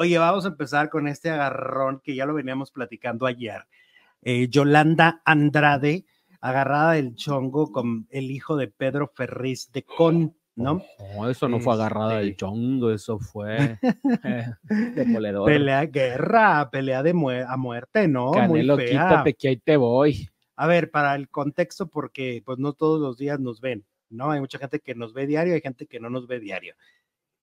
Oye, vamos a empezar con este agarrón que ya lo veníamos platicando ayer. Eh, Yolanda Andrade, agarrada del chongo con el hijo de Pedro Ferriz de Con, ¿no? No, eso no fue agarrada del este. chongo, eso fue eh, Pelea guerra, pelea de a muerte, ¿no? Canelo, quítate que ahí te voy. A ver, para el contexto, porque pues no todos los días nos ven, ¿no? Hay mucha gente que nos ve diario, hay gente que no nos ve diario.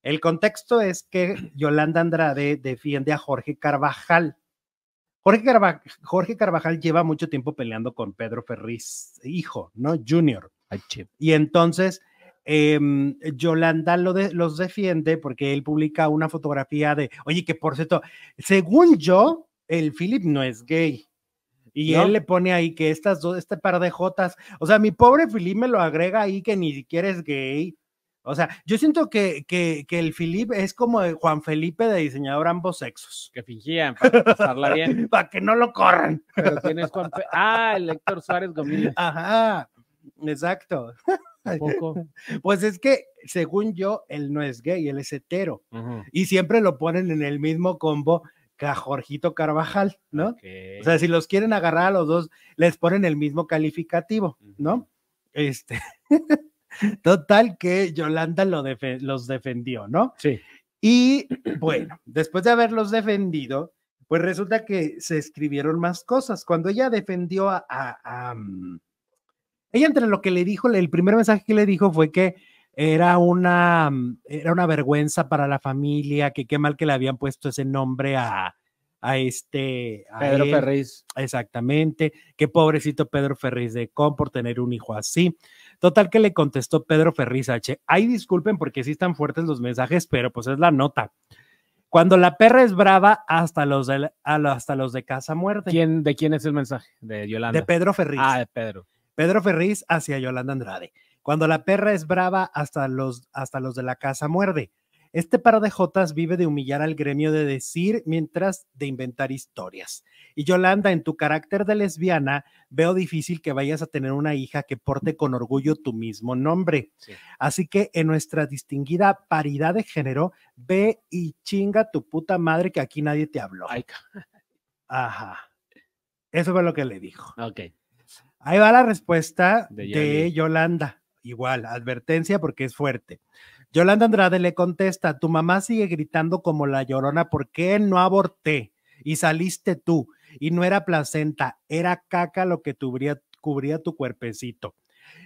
El contexto es que Yolanda Andrade defiende a Jorge Carvajal. Jorge, Carvajal lleva mucho tiempo peleando con Pedro Ferriz, hijo, ¿no? Junior. Y entonces em, Yolanda lo los defiende porque él publica una fotografía de, oye, que por cierto, según yo, el Philip no es gay. Y él le pone ahí que estas dos, este par de jotas, o sea, mi pobre Philip me lo agrega ahí que ni siquiera es gay. O sea, yo siento que, el Felipe es como el Juan Felipe de diseñador ambos sexos. Que fingían para pasarla bien. para que no lo corran. Ah, el Héctor Suárez Gomil. Ajá, exacto. Pues es que, según yo, él no es gay, él es hetero. Y siempre lo ponen en el mismo combo que a Jorgito Carvajal, ¿no? O sea, si los quieren agarrar a los dos, les ponen el mismo calificativo, ¿no? Este. Total que Yolanda lo los defendió, ¿no? Sí. Y bueno, después de haberlos defendido, pues resulta que se escribieron más cosas. Cuando ella defendió a... Mm, ella entre lo que le dijo, el primer mensaje que le dijo fue que era una, mm, era una vergüenza para la familia, que qué mal que le habían puesto ese nombre a, a este... Pedro él. Exactamente, qué pobrecito Pedro Ferriz de Con por tener un hijo así. Total que le contestó Pedro Ferriz H. Ay, disculpen porque sí están fuertes los mensajes, pero pues es la nota. Cuando la perra es brava, hasta los de, hasta los de casa Muerte. ¿Quién, ¿De quién es el mensaje? De Yolanda. De Pedro Ferriz. Ah, de Pedro. Pedro Ferriz hacia Yolanda Andrade. Cuando la perra es brava, hasta los, hasta los de la casa muerde. Este par de jotas vive de humillar al gremio de decir mientras de inventar historias. Y Yolanda, en tu carácter de lesbiana, veo difícil que vayas a tener una hija que porte con orgullo tu mismo nombre. Así que en nuestra distinguida paridad de género, ve y chinga tu puta madre que aquí nadie te habló. Ajá. Eso fue lo que le dijo. Ok. Ahí va la respuesta de Yolanda. Igual, advertencia porque es fuerte. Yolanda Andrade le contesta, tu mamá sigue gritando como la llorona, ¿por qué no aborté? Y saliste tú, y no era placenta, era caca lo que cubría tu cuerpecito.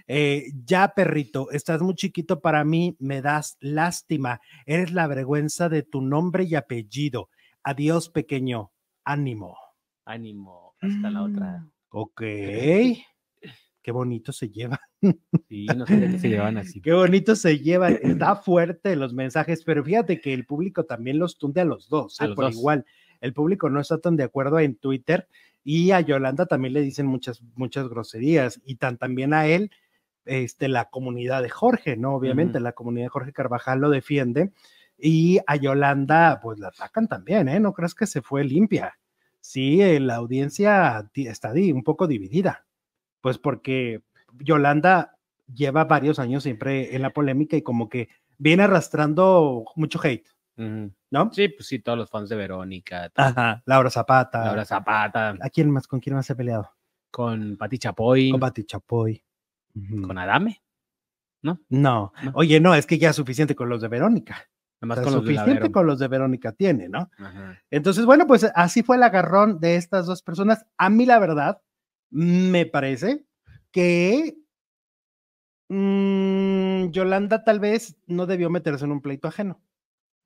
Eh, ya, perrito, estás muy chiquito para mí, me das lástima, eres la vergüenza de tu nombre y apellido. Adiós, pequeño, ánimo. Ánimo, hasta la otra. Mm. Ok, qué bonito se lleva. Sí, no sé se llevan así. Qué bonito se llevan, está fuerte los mensajes, pero fíjate que el público también los tunde a los dos, ¿eh? por igual. El público no está tan de acuerdo en Twitter y a Yolanda también le dicen muchas, muchas groserías y tan también a él, este, la comunidad de Jorge, ¿no? Obviamente, la comunidad de Jorge Carvajal lo defiende y a Yolanda, pues la atacan también, ¿eh? No creas que se fue limpia. Sí, eh, la audiencia está un poco dividida, pues porque Yolanda lleva varios años siempre en la polémica y como que viene arrastrando mucho hate. ¿No? Sí, pues sí, todos los fans de Verónica. Laura Zapata. Laura Zapata. ¿A quién más? ¿Con quién más se ha peleado? Con Pati Chapoy. Con Pati Chapoy. Con Adame. ¿No? ¿No? Oye, no, es que ya es suficiente con los de Verónica. Además, con suficiente con los de Verónica tiene, ¿no? Entonces, bueno, pues así fue el agarrón de estas dos personas. A mí, la verdad, me parece que mm, Yolanda tal vez no debió meterse en un pleito ajeno.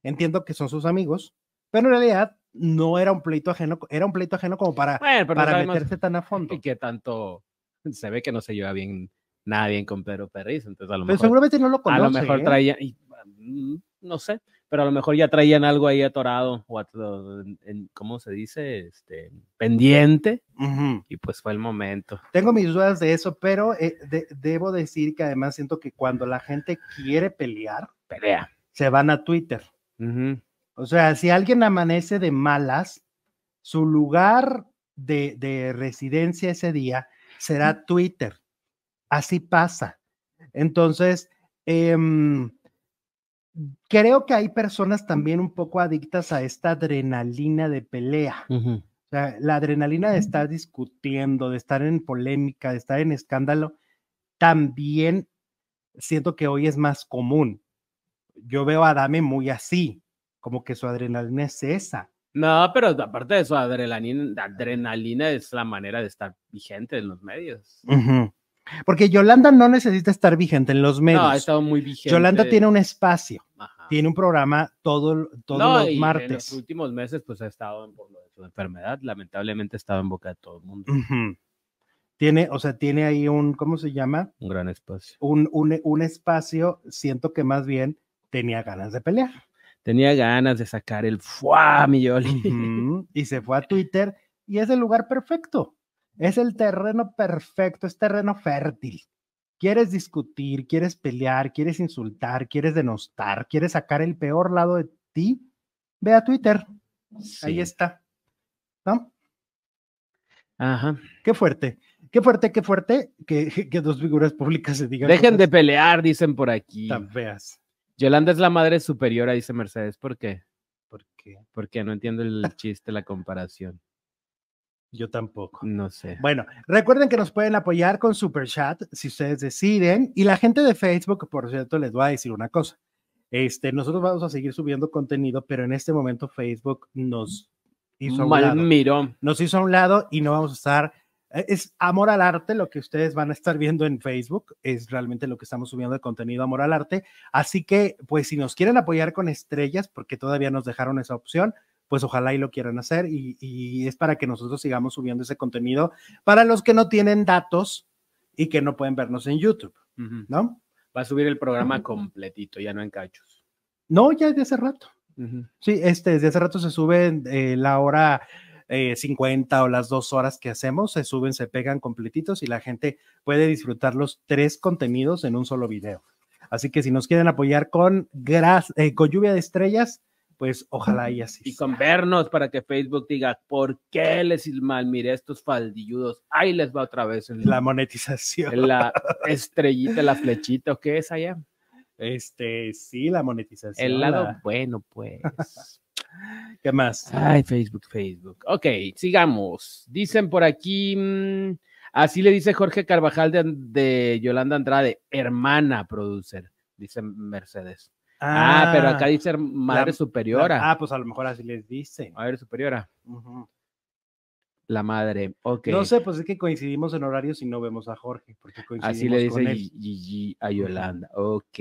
Entiendo que son sus amigos, pero en realidad no era un pleito ajeno, era un pleito ajeno como para, para meterse tan a fondo. Y que tanto se ve que no se lleva bien nadie con Pedro Pérez, entonces a lo mejor. no lo conoce. A lo mejor ¿eh? traía. Mm, no sé, pero a lo mejor ya traían algo ahí atorado o en, ¿cómo se dice? Este, pendiente. Y pues fue el momento. Tengo mis dudas de eso, pero eh, debo decir que además siento que cuando la gente quiere pelear, pelea. Se van a Twitter. O sea, si alguien amanece de malas, su lugar de, de residencia ese día será Twitter. Así pasa. Entonces, em, creo que hay personas también un poco adictas a esta adrenalina de pelea. la adrenalina de estar discutiendo, de estar en polémica, de estar en escándalo, también siento que hoy es más común. Yo veo a Dame muy así, como que su adrenalina es esa. No, pero aparte de su adrenalina, adrenalina es la manera de estar vigente en los medios. Porque Yolanda no necesita estar vigente en los medios. No, ha estado muy vigente. Yolanda tiene un espacio, tiene un programa todos los martes. En los últimos meses, pues ha estado en, por lo de su enfermedad, lamentablemente ha estado en boca de todo el mundo. Tiene, o sea, tiene ahí un, ¿cómo se llama? Un gran espacio. Un, un, un espacio, siento que más bien tenía ganas de pelear. Tenía ganas de sacar el fuá, mi Yoli. Y se fue a Twitter y es el lugar perfecto es el terreno perfecto, es terreno fértil. Quieres discutir, quieres pelear, quieres insultar, quieres denostar, quieres sacar el peor lado de ti. Ve a Twitter. Ahí está. ¿No? Ajá. Qué fuerte. Qué fuerte, qué fuerte que, dos figuras públicas se digan. Dejen de pelear, dicen por aquí. Tan feas. Yolanda es la madre superiora, dice Mercedes. ¿Por qué? ¿Por qué? Porque no entiendo el chiste, la comparación. Yo tampoco. No sé. Bueno, recuerden que nos pueden apoyar con Super Chat si ustedes deciden. Y la gente de Facebook, por cierto, les voy a decir una cosa. Este, nosotros vamos a seguir subiendo contenido, pero en este momento Facebook nos hizo a un lado. Miró. Nos hizo a un lado y no vamos a estar. Eh, es amor al arte lo que ustedes van a estar viendo en Facebook, es realmente lo que estamos subiendo de contenido amor al arte. Así que, pues, si nos quieren apoyar con estrellas, porque todavía nos dejaron esa opción, pues ojalá y lo quieran hacer y, es para que nosotros sigamos subiendo ese contenido para los que no tienen datos y que no pueden vernos en YouTube, ¿no? Va a subir el programa completito, ya no en cachos. No, ya desde hace rato. Sí, este, desde hace rato se sube eh, la hora 50 eh, o las dos horas que hacemos, se suben, se pegan completitos y la gente puede disfrutar los tres contenidos en un solo video. Así que si nos quieren apoyar con, eh, con lluvia de estrellas, pues ojalá y así. Y con vernos para que Facebook diga, ¿por qué les mal? Mire, estos faldilludos, ahí les va otra vez. la monetización. La estrellita, la flechita, qué es allá? Este, sí, la monetización. El lado bueno, pues. ¿Qué más? Ay, Facebook, Facebook. Ok, sigamos. Dicen por aquí, mm, así le dice Jorge Carvajal de, de Yolanda Andrade, hermana producer, dice Mercedes. Ah, pero acá ah, dice madre superiora. ah, pues a lo mejor así les dice. Madre superiora. La madre, ok. No sé, pues es que coincidimos en horarios y no vemos a Jorge, porque coincidimos Así le dice Gigi a Yolanda. Ok,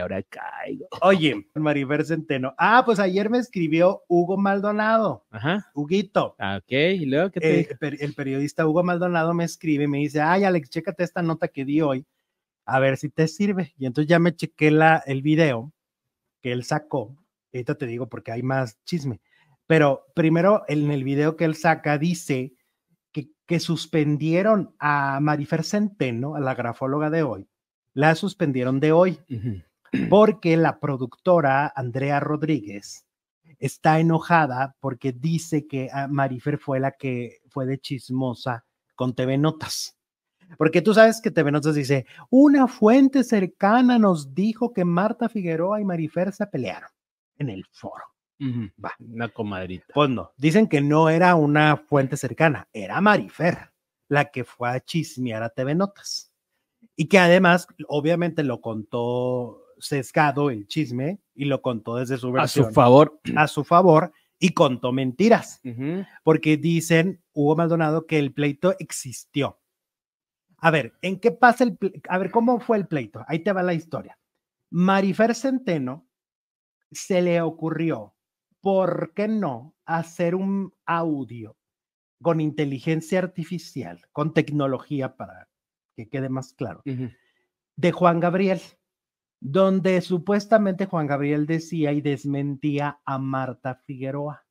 ahora caigo. Oye, Maribel Centeno. Ah, pues ayer me escribió Hugo Maldonado. Ajá. Huguito. Ah, ok, y luego, ¿qué te eh, El periodista Hugo Maldonado me escribe y me dice, ay, Alex, chécate esta nota que di hoy, a ver si te sirve. Y entonces ya me chequé la, el video él sacó, ahorita te digo porque hay más chisme, pero primero en el video que él saca dice que, suspendieron a Marifer Centeno, a la grafóloga de hoy, la suspendieron de hoy, porque la productora Andrea Rodríguez está enojada porque dice que ah, Marifer fue la que fue de chismosa con TV Notas. Porque tú sabes que TV Notas dice, una fuente cercana nos dijo que Marta Figueroa y Marifer se pelearon en el foro. Va. Una comadrita. Pues dicen que no era una fuente cercana, era Marifer la que fue a chismear a TV Notas. Y que además, obviamente, lo contó sesgado el chisme y lo contó desde su A su favor. A su favor y contó mentiras. Porque dicen Hugo Maldonado que el pleito existió a ver, ¿en qué pasa el... A ver, ¿cómo fue el pleito? Ahí te va la historia. Marifer Centeno se le ocurrió, ¿por qué no?, hacer un audio con inteligencia artificial, con tecnología para que quede más claro, de Juan Gabriel, donde supuestamente Juan Gabriel decía y desmentía a Marta Figueroa.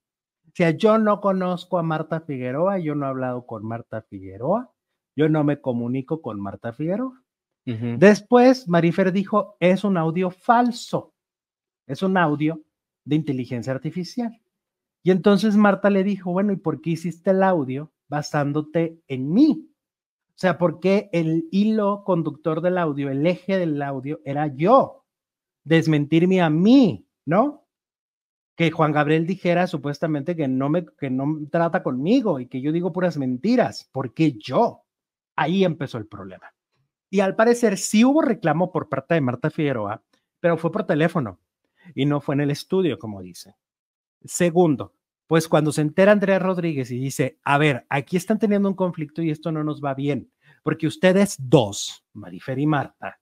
O sea, yo no conozco a Marta Figueroa, yo no he hablado con Marta Figueroa, yo no me comunico con Marta Figueroa. Después, Marifer dijo, es un audio falso, es un audio de inteligencia artificial. Y entonces Marta le dijo, bueno, ¿y por qué hiciste el audio basándote en mí? O sea, ¿por qué el hilo conductor del audio, el eje del audio era yo? Desmentirme a mí, ¿no? Que Juan Gabriel dijera supuestamente que no me que no trata conmigo y que yo digo puras mentiras, ¿por qué yo? Ahí empezó el problema. Y al parecer sí hubo reclamo por parte de Marta Figueroa, pero fue por teléfono y no fue en el estudio, como dice. Segundo, pues cuando se entera Andrea Rodríguez y dice, a ver, aquí están teniendo un conflicto y esto no nos va bien, porque ustedes dos, Marifer y Marta,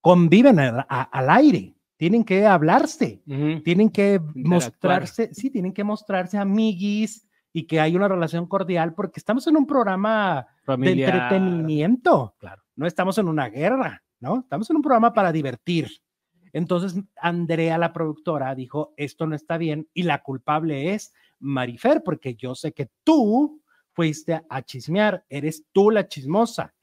conviven al aire, tienen que hablarse, tienen que mostrarse, sí, tienen que mostrarse amiguis y que hay una relación cordial, porque estamos en un programa de entretenimiento. Claro. No estamos en una guerra, ¿no? Estamos en un programa para divertir. Entonces, Andrea, la productora, dijo, esto no está bien y la culpable es Marifer, porque yo sé que tú fuiste a chismear, eres tú la chismosa.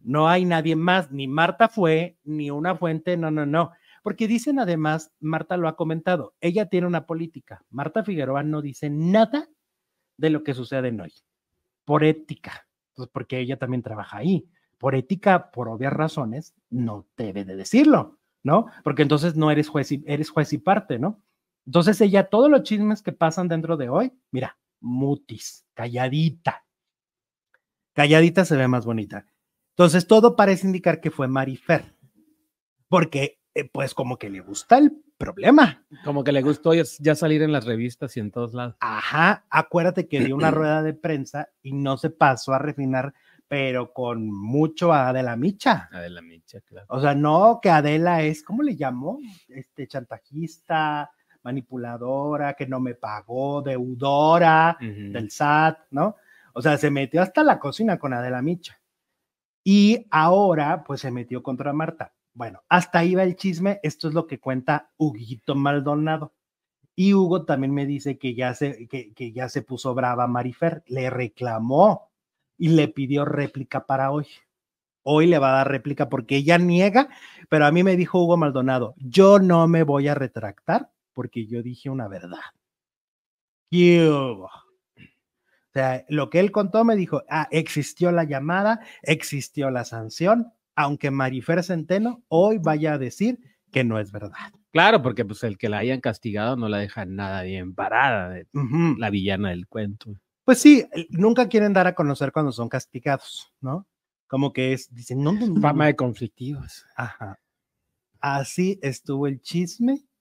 No hay nadie más, ni Marta fue, ni una fuente, no, no, no. Porque dicen además, Marta lo ha comentado, ella tiene una política. Marta Figueroa no dice nada de lo que sucede en hoy, por ética pues porque ella también trabaja ahí. Por ética, por obvias razones, no debe de decirlo, ¿no? Porque entonces no eres juez y, eres juez y parte, ¿no? Entonces ella, todos los chismes que pasan dentro de hoy, mira, mutis, calladita. Calladita se ve más bonita. Entonces todo parece indicar que fue Marifer, porque eh, pues como que le gusta el problema. Como que le gustó ya salir en las revistas y en todos lados. Ajá, acuérdate que dio una rueda de prensa y no se pasó a refinar, pero con mucho a Adela Micha. Adela Micha, claro. O sea, no que Adela es, ¿cómo le llamó? Este chantajista, manipuladora, que no me pagó, deudora del SAT, ¿no? O sea, se metió hasta la cocina con Adela Micha. Y ahora, pues se metió contra Marta. Bueno, hasta ahí va el chisme. Esto es lo que cuenta Huguito Maldonado. Y Hugo también me dice que ya se, que, ya se puso brava Marifer, le reclamó y le pidió réplica para hoy. Hoy le va a dar réplica porque ella niega, pero a mí me dijo Hugo Maldonado, yo no me voy a retractar porque yo dije una verdad. Hugo. O sea, lo que él contó me dijo, ah, existió la llamada, existió la sanción, aunque Marifer Centeno hoy vaya a decir que no es verdad. Claro, porque pues el que la hayan castigado no la deja nada bien parada, la villana del cuento. Pues sí, nunca quieren dar a conocer cuando son castigados, ¿no? Como que es, dicen, fama de conflictivos. Ajá. Así estuvo el chisme